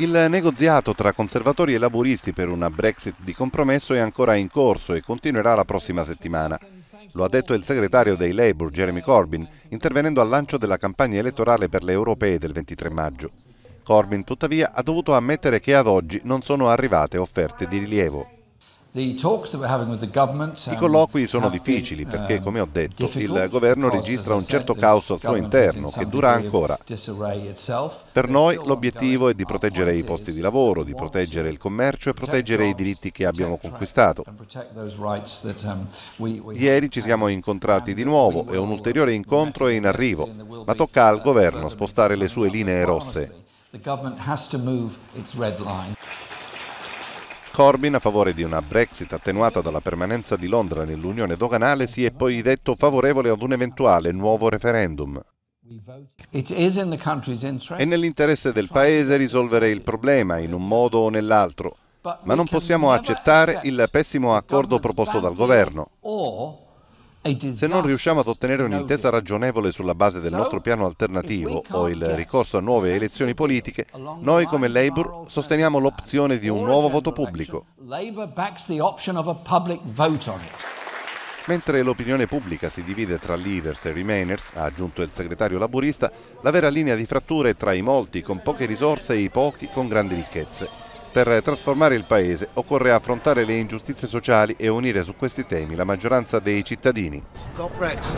Il negoziato tra conservatori e laburisti per una Brexit di compromesso è ancora in corso e continuerà la prossima settimana. Lo ha detto il segretario dei Labour, Jeremy Corbyn, intervenendo al lancio della campagna elettorale per le europee del 23 maggio. Corbyn, tuttavia, ha dovuto ammettere che ad oggi non sono arrivate offerte di rilievo. I colloqui sono difficili perché, uh, come ho detto, il governo registra un certo caos al suo interno che dura ancora. Per noi l'obiettivo è di proteggere i posti di lavoro, di proteggere il commercio e proteggere i diritti che abbiamo conquistato. Um, Ieri ci siamo incontrati di nuovo e un ulteriore incontro è in arrivo, ma tocca al governo spostare le sue linee rosse. The government has to move its red line. Corbyn a favore di una Brexit attenuata dalla permanenza di Londra nell'unione doganale si è poi detto favorevole ad un eventuale nuovo referendum. È nell'interesse del Paese risolvere il problema in un modo o nell'altro, ma non possiamo accettare il pessimo accordo proposto dal governo. Se non riusciamo ad ottenere un'intesa ragionevole sulla base del nostro piano alternativo o il ricorso a nuove elezioni politiche, noi come Labour sosteniamo l'opzione di un nuovo voto pubblico. Mentre l'opinione pubblica si divide tra Leavers e Remainers, ha aggiunto il segretario laburista, la vera linea di frattura è tra i molti con poche risorse e i pochi con grandi ricchezze. Per trasformare il Paese occorre affrontare le ingiustizie sociali e unire su questi temi la maggioranza dei cittadini. Stop Brexit.